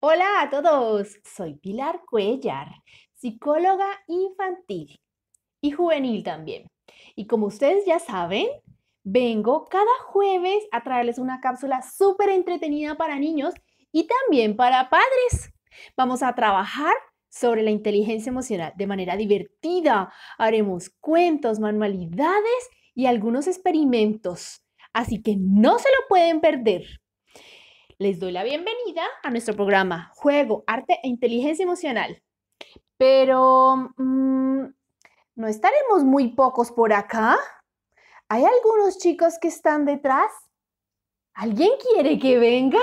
Hola a todos, soy Pilar Cuellar, psicóloga infantil y juvenil también. Y como ustedes ya saben, vengo cada jueves a traerles una cápsula súper entretenida para niños y también para padres. Vamos a trabajar sobre la inteligencia emocional de manera divertida. Haremos cuentos, manualidades y algunos experimentos. Así que no se lo pueden perder. Les doy la bienvenida a nuestro programa Juego, Arte e Inteligencia Emocional. Pero, mm, ¿no estaremos muy pocos por acá? ¿Hay algunos chicos que están detrás? ¿Alguien quiere que vengan?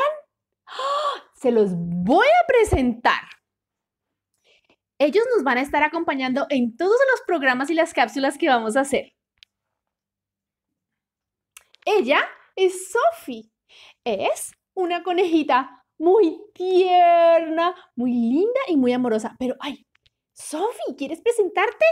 ¡Ah! Se los voy a presentar. Ellos nos van a estar acompañando en todos los programas y las cápsulas que vamos a hacer. Ella es Sophie. Es una conejita muy tierna, muy linda y muy amorosa. Pero, ay, Sophie, ¿quieres presentarte?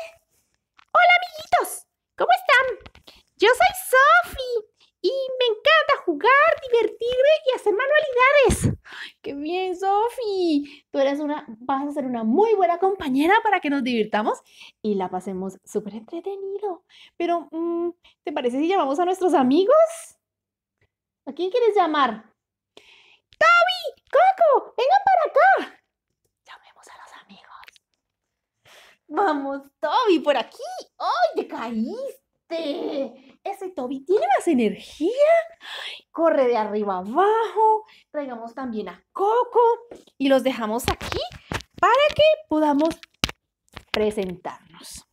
Hola, amiguitos, ¿cómo están? Yo soy Sophie y me encanta jugar, divertirme y hacer manualidades. ¡Qué bien, Sofi! Tú eres una, vas a ser una muy buena compañera para que nos divirtamos y la pasemos súper entretenido. Pero, mm, ¿te parece si llamamos a nuestros amigos? ¿A quién quieres llamar? ¡Toby! ¡Coco! ¡Vengan para acá! Llamemos a los amigos. Vamos, Toby, por aquí. ¡Ay, te caíste! Ese Toby tiene más energía. Corre de arriba abajo. Traigamos también a Coco y los dejamos aquí para que podamos presentarnos.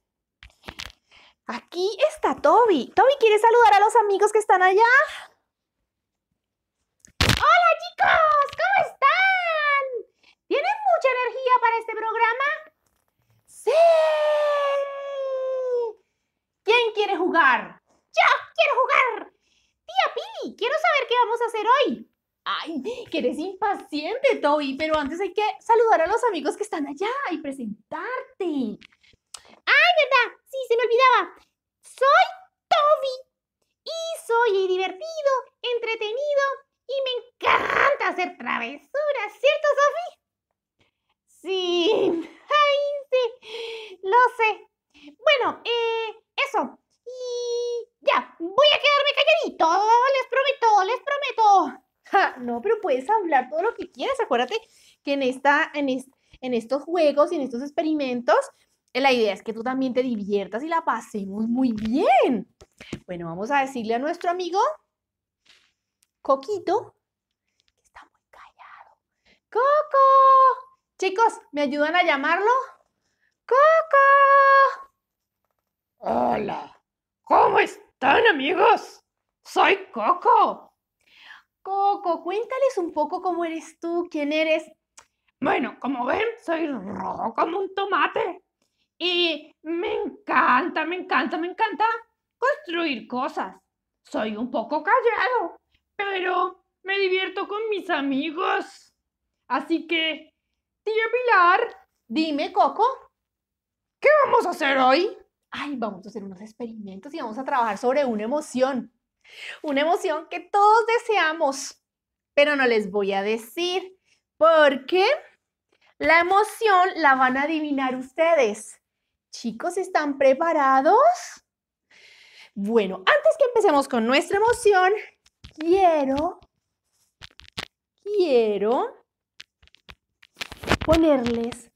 Aquí está Toby. Toby, quiere saludar a los amigos que están allá? Hola chicos, ¿cómo están? ¿Tienen mucha energía para este programa? Sí. ¿Quién quiere jugar? Yo quiero jugar. Tía Pili, quiero saber qué vamos a hacer hoy. Ay, que eres impaciente, Toby, pero antes hay que saludar a los amigos que están allá y presentarte. Ay, verdad, sí, se me olvidaba. Soy Toby! travesura, travesuras, ¿cierto, Sofi? Sí, ay, sí, lo sé. Bueno, eh, eso. Y ya, voy a quedarme calladito, les prometo, les prometo. no, pero puedes hablar todo lo que quieras. Acuérdate que en, esta, en estos juegos y en estos experimentos, eh, la idea es que tú también te diviertas y la pasemos muy bien. Bueno, vamos a decirle a nuestro amigo Coquito Coco. Chicos, ¿me ayudan a llamarlo? Coco. Hola. ¿Cómo están amigos? Soy Coco. Coco, cuéntales un poco cómo eres tú, quién eres. Bueno, como ven, soy rojo como un tomate. Y me encanta, me encanta, me encanta construir cosas. Soy un poco callado, pero me divierto con mis amigos. Así que, tía Pilar, dime, Coco, ¿qué vamos a hacer hoy? Ay, vamos a hacer unos experimentos y vamos a trabajar sobre una emoción. Una emoción que todos deseamos, pero no les voy a decir porque la emoción la van a adivinar ustedes. Chicos, ¿están preparados? Bueno, antes que empecemos con nuestra emoción, quiero, quiero ponerles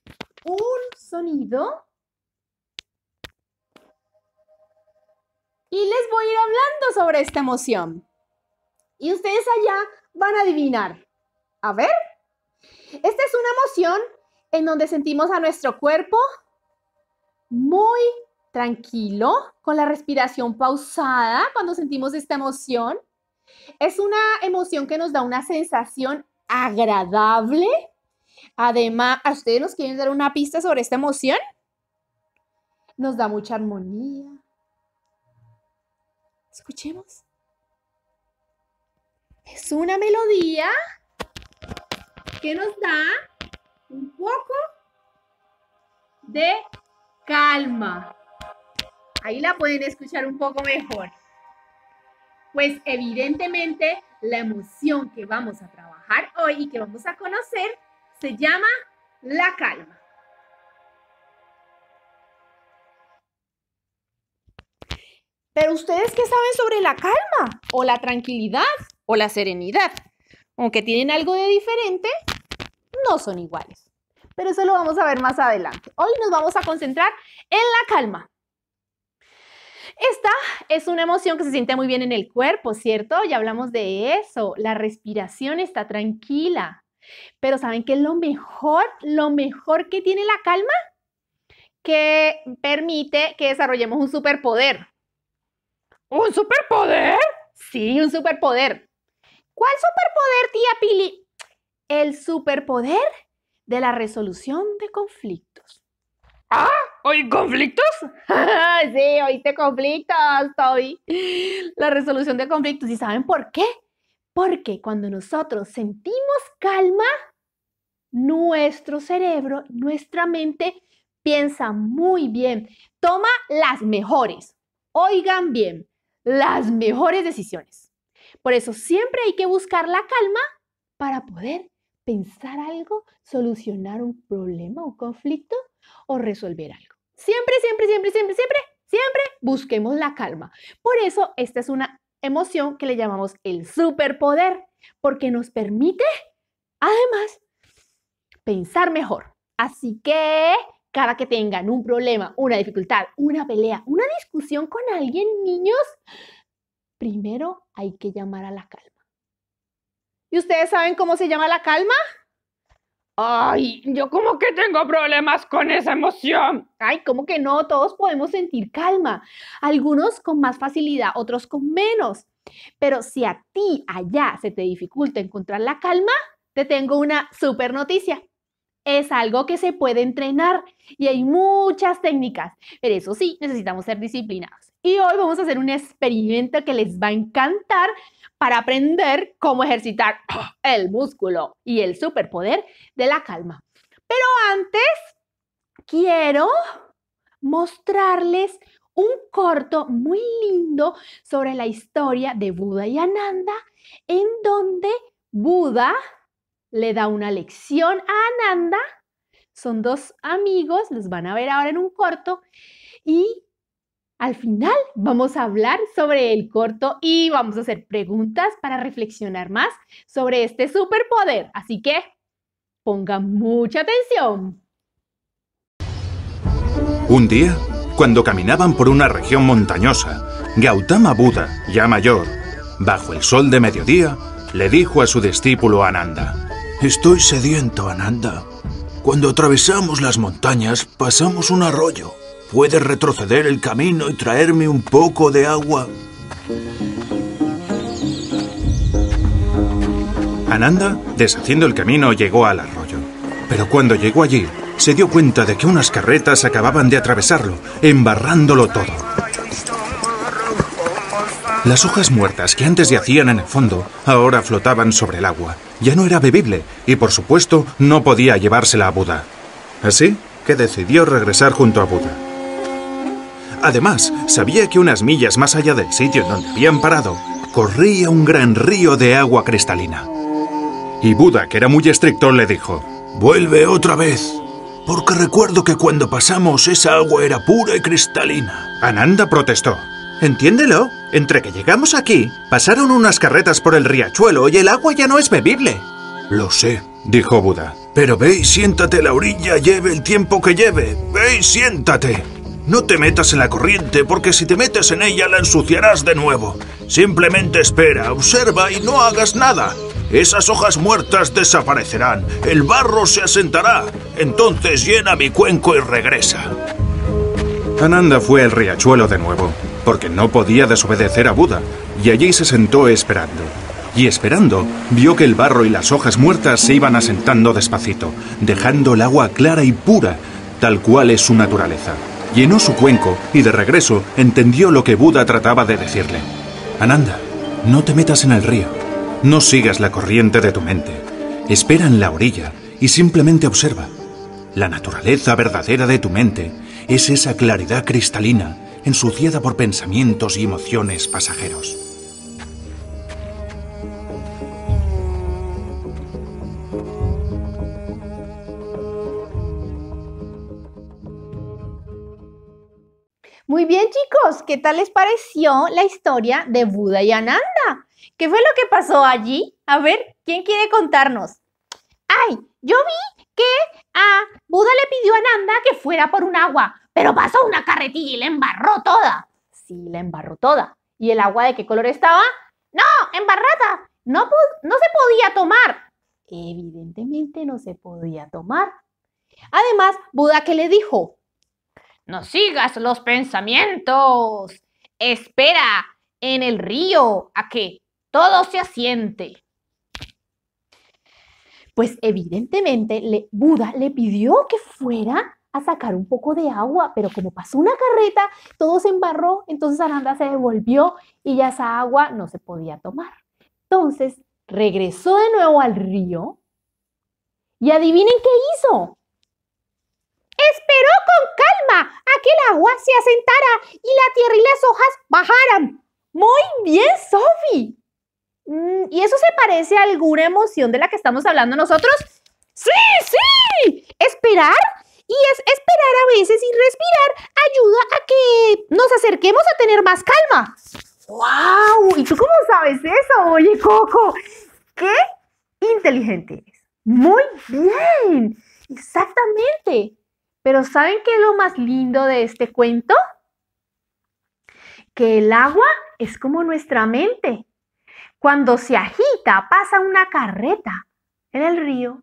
un sonido y les voy a ir hablando sobre esta emoción. Y ustedes allá van a adivinar. A ver, esta es una emoción en donde sentimos a nuestro cuerpo muy tranquilo, con la respiración pausada cuando sentimos esta emoción. Es una emoción que nos da una sensación agradable Además, ¿a ustedes nos quieren dar una pista sobre esta emoción? Nos da mucha armonía. Escuchemos. Es una melodía que nos da un poco de calma. Ahí la pueden escuchar un poco mejor. Pues evidentemente la emoción que vamos a trabajar hoy y que vamos a conocer se llama la calma. Pero ustedes qué saben sobre la calma o la tranquilidad o la serenidad. Aunque tienen algo de diferente, no son iguales. Pero eso lo vamos a ver más adelante. Hoy nos vamos a concentrar en la calma. Esta es una emoción que se siente muy bien en el cuerpo, ¿cierto? Ya hablamos de eso. La respiración está tranquila. Pero ¿saben qué es lo mejor? Lo mejor que tiene la calma que permite que desarrollemos un superpoder. ¿Un superpoder? Sí, un superpoder. ¿Cuál superpoder, tía Pili? El superpoder de la resolución de conflictos. ¿Ah? ¿Hoy conflictos? sí, oíste conflictos, Toby. La resolución de conflictos. ¿Y saben por qué? Porque cuando nosotros sentimos calma, nuestro cerebro, nuestra mente piensa muy bien, toma las mejores, oigan bien, las mejores decisiones. Por eso siempre hay que buscar la calma para poder pensar algo, solucionar un problema, un conflicto o resolver algo. Siempre, siempre, siempre, siempre, siempre, siempre busquemos la calma. Por eso esta es una emoción que le llamamos el superpoder, porque nos permite, además, pensar mejor. Así que cada que tengan un problema, una dificultad, una pelea, una discusión con alguien, niños, primero hay que llamar a la calma. ¿Y ustedes saben cómo se llama la calma? Ay, yo como que tengo problemas con esa emoción. Ay, como que no, todos podemos sentir calma, algunos con más facilidad, otros con menos. Pero si a ti allá se te dificulta encontrar la calma, te tengo una super noticia. Es algo que se puede entrenar y hay muchas técnicas, pero eso sí, necesitamos ser disciplinados. Y hoy vamos a hacer un experimento que les va a encantar para aprender cómo ejercitar el músculo y el superpoder de la calma. Pero antes, quiero mostrarles un corto muy lindo sobre la historia de Buda y Ananda, en donde Buda le da una lección a Ananda. Son dos amigos, los van a ver ahora en un corto. Y al final vamos a hablar sobre el corto y vamos a hacer preguntas para reflexionar más sobre este superpoder. Así que pongan mucha atención. Un día, cuando caminaban por una región montañosa, Gautama Buda, ya mayor, bajo el sol de mediodía, le dijo a su discípulo Ananda, Estoy sediento, Ananda. Cuando atravesamos las montañas, pasamos un arroyo. ¿Puedes retroceder el camino y traerme un poco de agua? Ananda, deshaciendo el camino, llegó al arroyo. Pero cuando llegó allí, se dio cuenta de que unas carretas acababan de atravesarlo, embarrándolo todo. Las hojas muertas que antes yacían en el fondo ahora flotaban sobre el agua. Ya no era bebible y, por supuesto, no podía llevársela a Buda. Así que decidió regresar junto a Buda. Además, sabía que unas millas más allá del sitio en donde habían parado, corría un gran río de agua cristalina. Y Buda, que era muy estricto, le dijo, «Vuelve otra vez, porque recuerdo que cuando pasamos esa agua era pura y cristalina». Ananda protestó, «Entiéndelo, entre que llegamos aquí, pasaron unas carretas por el riachuelo y el agua ya no es bebible». «Lo sé», dijo Buda, «pero ve y siéntate a la orilla, lleve el tiempo que lleve, ve y siéntate». No te metas en la corriente, porque si te metes en ella la ensuciarás de nuevo. Simplemente espera, observa y no hagas nada. Esas hojas muertas desaparecerán, el barro se asentará. Entonces llena mi cuenco y regresa. Ananda fue al riachuelo de nuevo, porque no podía desobedecer a Buda, y allí se sentó esperando. Y esperando, vio que el barro y las hojas muertas se iban asentando despacito, dejando el agua clara y pura, tal cual es su naturaleza. Llenó su cuenco y de regreso entendió lo que Buda trataba de decirle. Ananda, no te metas en el río. No sigas la corriente de tu mente. Espera en la orilla y simplemente observa. La naturaleza verdadera de tu mente es esa claridad cristalina ensuciada por pensamientos y emociones pasajeros. ¿qué tal les pareció la historia de Buda y Ananda? ¿Qué fue lo que pasó allí? A ver, ¿quién quiere contarnos? Ay, yo vi que a Buda le pidió a Ananda que fuera por un agua, pero pasó una carretilla y la embarró toda. Sí, la embarró toda. ¿Y el agua de qué color estaba? No, embarrada. No, no se podía tomar. Evidentemente no se podía tomar. Además, Buda que le dijo, no sigas los pensamientos. Espera en el río a que todo se asiente. Pues evidentemente Buda le pidió que fuera a sacar un poco de agua, pero como pasó una carreta, todo se embarró, entonces Aranda se devolvió y ya esa agua no se podía tomar. Entonces regresó de nuevo al río y adivinen qué hizo. Esperó con calma a que el agua se asentara y la tierra y las hojas bajaran. Muy bien, Sophie. Mm, ¿Y eso se parece a alguna emoción de la que estamos hablando nosotros? Sí, sí. Esperar y es esperar a veces y respirar ayuda a que nos acerquemos a tener más calma. ¡Wow! ¿Y tú cómo sabes eso? Oye, Coco, qué inteligente eres. Muy bien. Exactamente. Pero ¿saben qué es lo más lindo de este cuento? Que el agua es como nuestra mente. Cuando se agita, pasa una carreta en el río.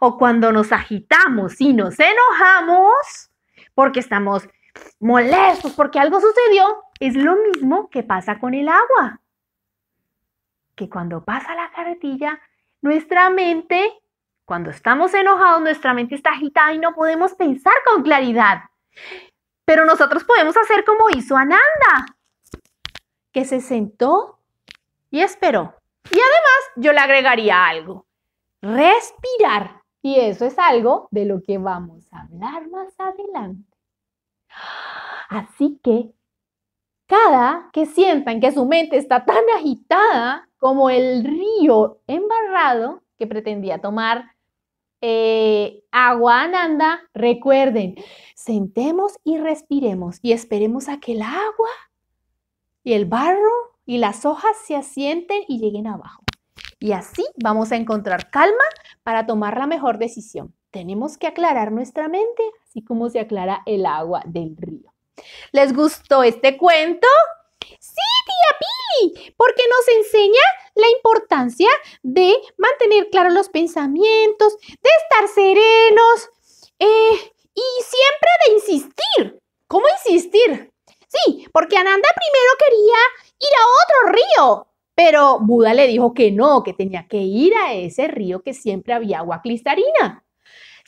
O cuando nos agitamos y nos enojamos porque estamos molestos, porque algo sucedió, es lo mismo que pasa con el agua. Que cuando pasa la carretilla, nuestra mente cuando estamos enojados, nuestra mente está agitada y no podemos pensar con claridad. Pero nosotros podemos hacer como hizo Ananda, que se sentó y esperó. Y además yo le agregaría algo, respirar. Y eso es algo de lo que vamos a hablar más adelante. Así que cada que sientan que su mente está tan agitada como el río embarrado que pretendía tomar eh, Aguananda, recuerden, sentemos y respiremos y esperemos a que el agua y el barro y las hojas se asienten y lleguen abajo. Y así vamos a encontrar calma para tomar la mejor decisión. Tenemos que aclarar nuestra mente, así como se aclara el agua del río. ¿Les gustó este cuento? Sí, Pili, porque nos enseña la importancia de mantener claros los pensamientos, de estar serenos eh, y siempre de insistir. ¿Cómo insistir? Sí, porque Ananda primero quería ir a otro río, pero Buda le dijo que no, que tenía que ir a ese río que siempre había agua cristalina.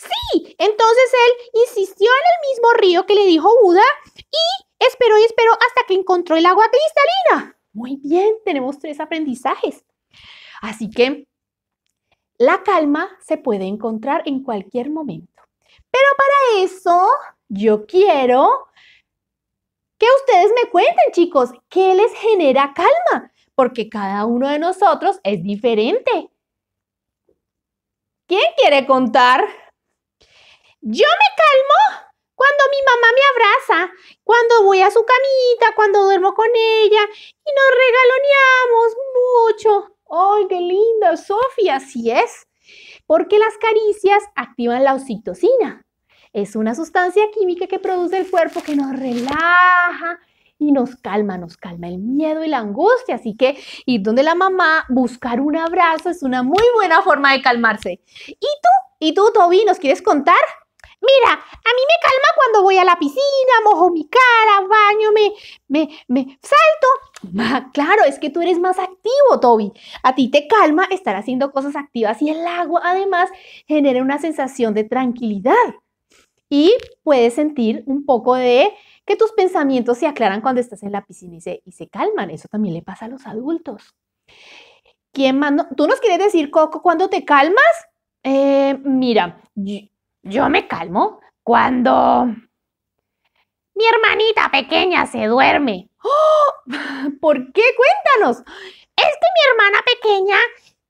Sí, entonces él insistió en el mismo río que le dijo Buda y esperó y esperó hasta que encontró el agua cristalina. Muy bien, tenemos tres aprendizajes. Así que la calma se puede encontrar en cualquier momento. Pero para eso yo quiero que ustedes me cuenten, chicos, qué les genera calma, porque cada uno de nosotros es diferente. ¿Quién quiere contar? Yo me calmo cuando mi mamá me abraza, cuando voy a su camita, cuando duermo con ella y nos regaloneamos mucho. ¡Ay, qué linda, Sofía! Así es. Porque las caricias activan la oxitocina. Es una sustancia química que produce el cuerpo que nos relaja y nos calma, nos calma el miedo y la angustia. Así que ir donde la mamá, buscar un abrazo es una muy buena forma de calmarse. ¿Y tú? ¿Y tú, Toby, nos quieres contar? Mira, a mí me calma cuando voy a la piscina, mojo mi cara, baño, me, me, me salto. claro, es que tú eres más activo, Toby. A ti te calma estar haciendo cosas activas y el agua además genera una sensación de tranquilidad. Y puedes sentir un poco de que tus pensamientos se aclaran cuando estás en la piscina y se, y se calman. Eso también le pasa a los adultos. ¿Quién más? ¿Tú nos quieres decir, Coco, cuando te calmas? Eh, mira, yo me calmo cuando mi hermanita pequeña se duerme. ¡Oh! ¿Por qué? Cuéntanos. Es que mi hermana pequeña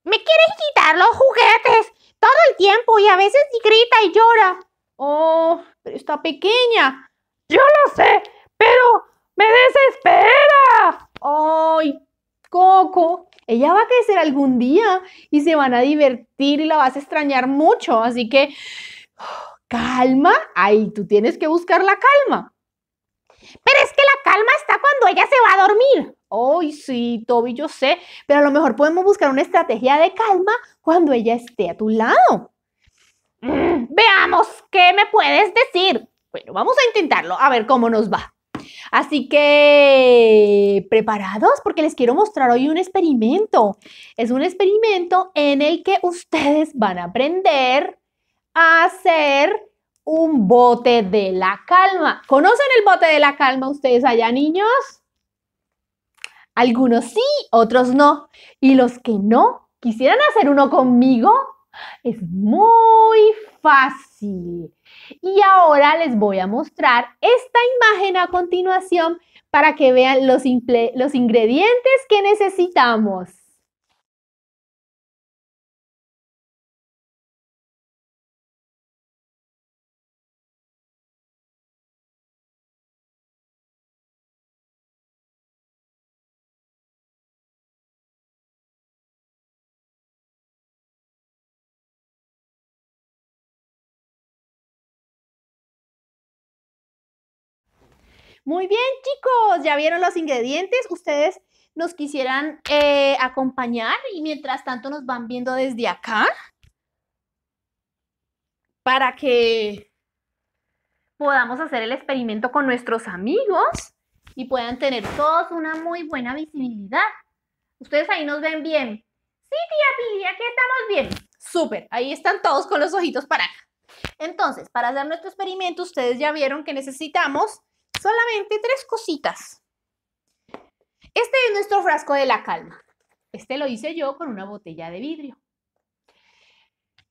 me quiere quitar los juguetes todo el tiempo y a veces grita y llora. Oh, pero está pequeña. Yo lo sé, pero me desespera. Ay, Coco, ella va a crecer algún día y se van a divertir y la vas a extrañar mucho, así que calma, ahí tú tienes que buscar la calma. Pero es que la calma está cuando ella se va a dormir. Ay, sí, Toby, yo sé, pero a lo mejor podemos buscar una estrategia de calma cuando ella esté a tu lado. Mm, veamos, ¿qué me puedes decir? Bueno, vamos a intentarlo, a ver cómo nos va. Así que, preparados, porque les quiero mostrar hoy un experimento. Es un experimento en el que ustedes van a aprender hacer un bote de la calma. ¿Conocen el bote de la calma ustedes allá, niños? Algunos sí, otros no. Y los que no, ¿quisieran hacer uno conmigo? Es muy fácil. Y ahora les voy a mostrar esta imagen a continuación para que vean los ingredientes que necesitamos. Muy bien, chicos, ya vieron los ingredientes. Ustedes nos quisieran eh, acompañar y mientras tanto nos van viendo desde acá para que podamos hacer el experimento con nuestros amigos y puedan tener todos una muy buena visibilidad. Ustedes ahí nos ven bien. Sí, tía Pili, aquí estamos bien. Súper, ahí están todos con los ojitos para acá. Entonces, para hacer nuestro experimento, ustedes ya vieron que necesitamos Solamente tres cositas. Este es nuestro frasco de la calma. Este lo hice yo con una botella de vidrio.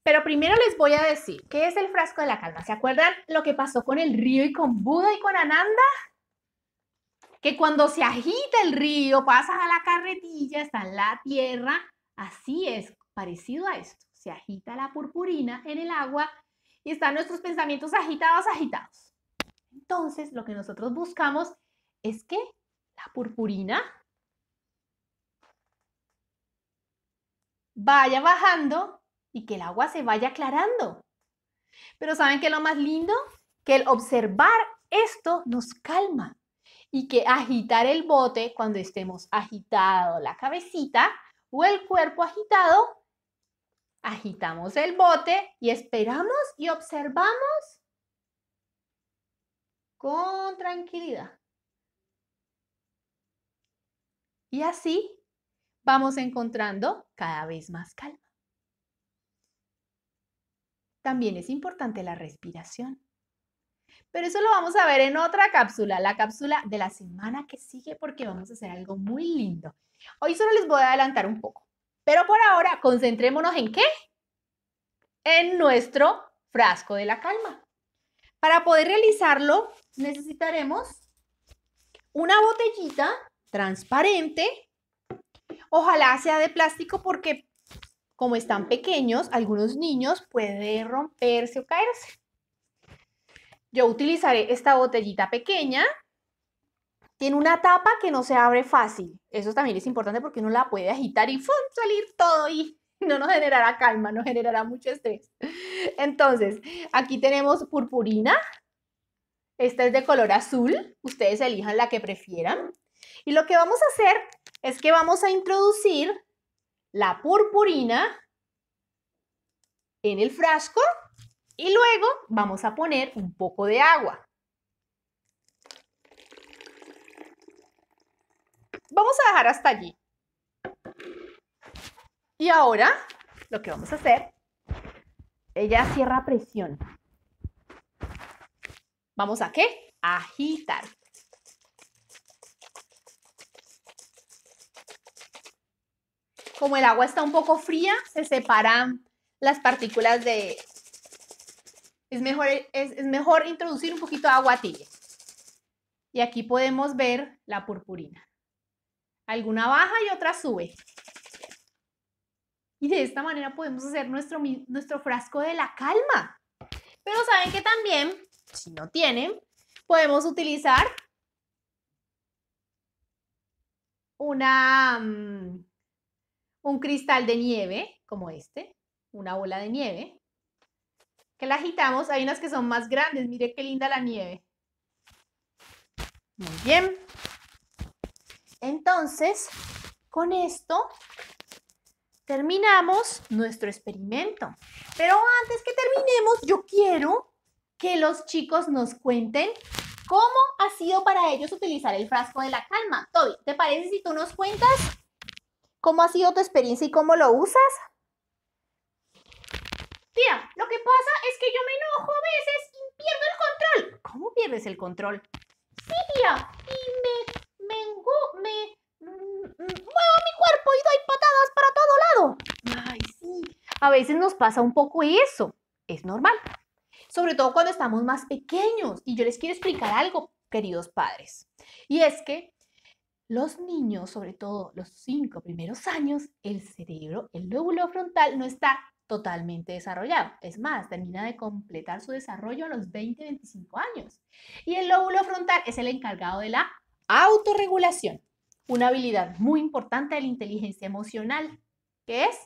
Pero primero les voy a decir qué es el frasco de la calma. ¿Se acuerdan lo que pasó con el río y con Buda y con Ananda? Que cuando se agita el río, pasas a la carretilla, está en la tierra. Así es, parecido a esto. Se agita la purpurina en el agua y están nuestros pensamientos agitados, agitados. Entonces, lo que nosotros buscamos es que la purpurina vaya bajando y que el agua se vaya aclarando. Pero ¿saben qué es lo más lindo? Que el observar esto nos calma y que agitar el bote cuando estemos agitado la cabecita o el cuerpo agitado, agitamos el bote y esperamos y observamos con tranquilidad. Y así vamos encontrando cada vez más calma. También es importante la respiración. Pero eso lo vamos a ver en otra cápsula, la cápsula de la semana que sigue porque vamos a hacer algo muy lindo. Hoy solo les voy a adelantar un poco, pero por ahora concentrémonos en qué? En nuestro frasco de la calma. Para poder realizarlo necesitaremos una botellita transparente. Ojalá sea de plástico porque como están pequeños, algunos niños pueden romperse o caerse. Yo utilizaré esta botellita pequeña. Tiene una tapa que no se abre fácil. Eso también es importante porque uno la puede agitar y salir todo y no nos generará calma, no generará mucho estrés. Entonces, aquí tenemos purpurina. Esta es de color azul. Ustedes elijan la que prefieran. Y lo que vamos a hacer es que vamos a introducir la purpurina en el frasco y luego vamos a poner un poco de agua. Vamos a dejar hasta allí. Y ahora lo que vamos a hacer, ella cierra presión. ¿Vamos a qué? Agitar. Como el agua está un poco fría, se separan las partículas de... Es mejor, es, mejor introducir un poquito de agua tibia. Y aquí podemos ver la purpurina. Alguna baja y otra sube. Y de esta manera podemos hacer nuestro, nuestro frasco de la calma. Pero saben que también, si no tienen, podemos utilizar una, mm, un cristal de nieve, como este, una bola de nieve, que la agitamos. Hay unas que son más grandes, mire qué linda la nieve. Muy bien. Entonces, con esto terminamos nuestro experimento. Pero antes que terminemos, yo quiero que los chicos nos cuenten cómo ha sido para ellos utilizar el frasco de la calma. Toby, ¿te parece si tú nos cuentas cómo ha sido tu experiencia y cómo lo usas? Tía, lo que pasa es que yo me enojo a veces y pierdo el control. ¿Cómo pierdes el control? Sí, tía, y me, me muevo mi cuerpo y doy patadas para todo lado. Ay, sí. A veces nos pasa un poco eso. Es normal. Sobre todo cuando estamos más pequeños. Y yo les quiero explicar algo, queridos padres. Y es que los niños, sobre todo los cinco primeros años, el cerebro, el lóbulo frontal, no está totalmente desarrollado. Es más, termina de completar su desarrollo a los 20-25 años. Y el lóbulo frontal es el encargado de la autorregulación una habilidad muy importante de la inteligencia emocional, que es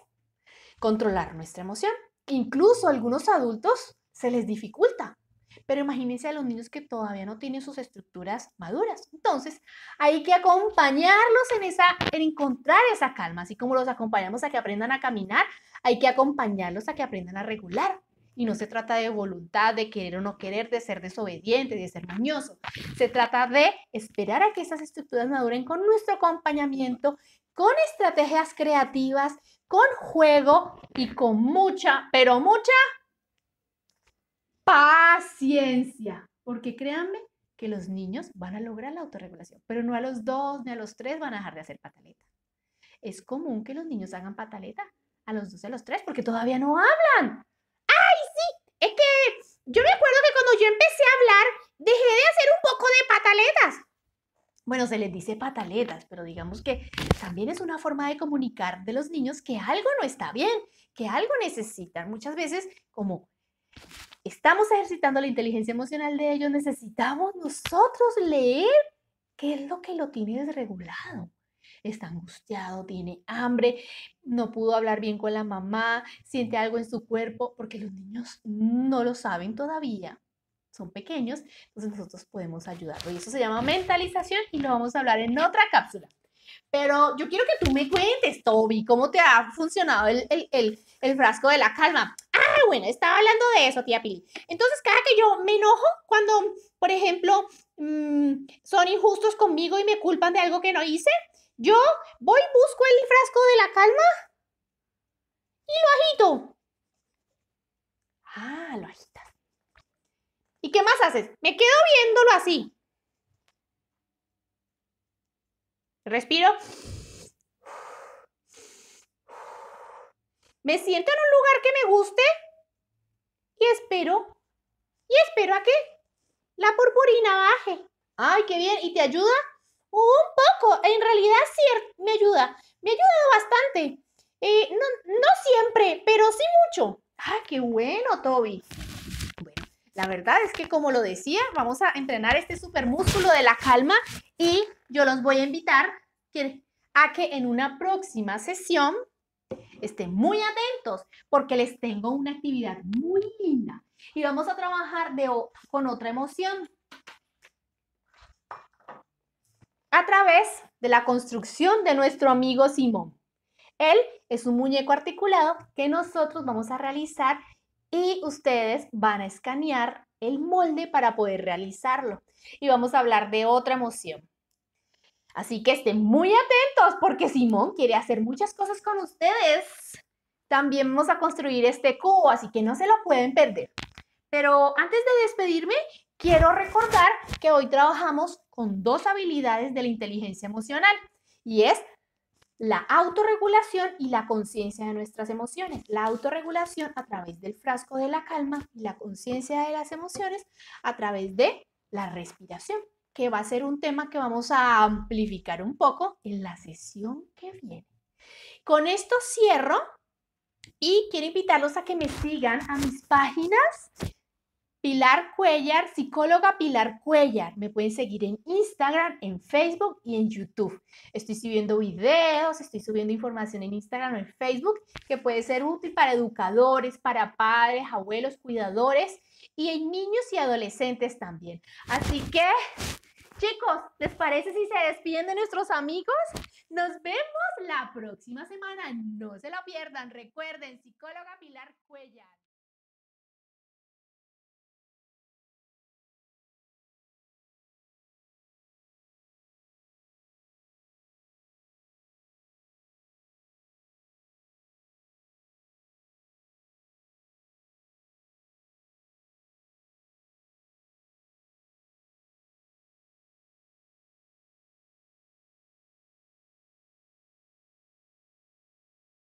controlar nuestra emoción. Incluso a algunos adultos se les dificulta, pero imagínense a los niños que todavía no tienen sus estructuras maduras. Entonces, hay que acompañarlos en, esa, en encontrar esa calma, así como los acompañamos a que aprendan a caminar, hay que acompañarlos a que aprendan a regular y no se trata de voluntad, de querer o no querer, de ser desobediente, de ser mañoso. Se trata de esperar a que esas estructuras maduren con nuestro acompañamiento, con estrategias creativas, con juego y con mucha, pero mucha paciencia. Porque créanme que los niños van a lograr la autorregulación, pero no a los dos ni a los tres van a dejar de hacer pataleta. Es común que los niños hagan pataleta a los dos, a los tres, porque todavía no hablan. ¡Ay! Es que yo me acuerdo que cuando yo empecé a hablar, dejé de hacer un poco de pataletas. Bueno, se les dice pataletas, pero digamos que también es una forma de comunicar de los niños que algo no está bien, que algo necesitan. Muchas veces, como estamos ejercitando la inteligencia emocional de ellos, necesitamos nosotros leer qué es lo que lo tiene desregulado está angustiado, tiene hambre, no pudo hablar bien con la mamá, siente algo en su cuerpo, porque los niños no lo saben todavía, son pequeños, entonces nosotros podemos ayudarlo. Y eso se llama mentalización y lo vamos a hablar en otra cápsula. Pero yo quiero que tú me cuentes, Toby, cómo te ha funcionado el, frasco de la calma. Ah, bueno, estaba hablando de eso, tía Pili. Entonces, cada que yo me enojo cuando, por ejemplo, mm, son injustos conmigo y me culpan de algo que no hice, yo voy, busco el frasco de la calma y lo agito. Ah, lo agitas. ¿Y qué más haces? Me quedo viéndolo así. Respiro. Me siento en un lugar que me guste y espero. Y espero a que la purpurina baje. Ay, qué bien. ¿Y te ayuda? Un poco, en realidad sí er, me ayuda, me ha ayudado bastante. Eh, no, siempre, pero sí mucho. ¡Ah, qué bueno, Toby! la verdad es que como lo decía, vamos a entrenar este super músculo de la calma y yo los voy a invitar a que en una próxima sesión estén muy atentos porque les tengo una actividad muy linda y vamos a trabajar de, con otra emoción a través de la construcción de nuestro amigo Simón. Él es un muñeco articulado que nosotros vamos a realizar y ustedes van a escanear el molde para poder realizarlo. Y vamos a hablar de otra emoción. Así que estén muy atentos porque Simón quiere hacer muchas cosas con ustedes. También vamos a construir este cubo, así que no se lo pueden perder. Pero antes de despedirme, Quiero recordar que hoy trabajamos con dos habilidades de la inteligencia emocional y es la autorregulación y la conciencia de nuestras emociones. La autorregulación a través del frasco de la calma y la conciencia de las emociones a través de la respiración, que va a ser un tema que vamos a amplificar un poco en la sesión que viene. Con esto cierro y quiero invitarlos a que me sigan a mis páginas Pilar Cuellar, psicóloga Pilar Cuellar. Me pueden seguir en Instagram, en Facebook y en YouTube. Estoy subiendo videos, estoy subiendo información en Instagram o en Facebook que puede ser útil para educadores, para padres, abuelos, cuidadores y en niños y adolescentes también. Así que, chicos, ¿les parece si se despiden de nuestros amigos? Nos vemos la próxima semana. No se la pierdan. Recuerden, psicóloga Pilar Cuellar.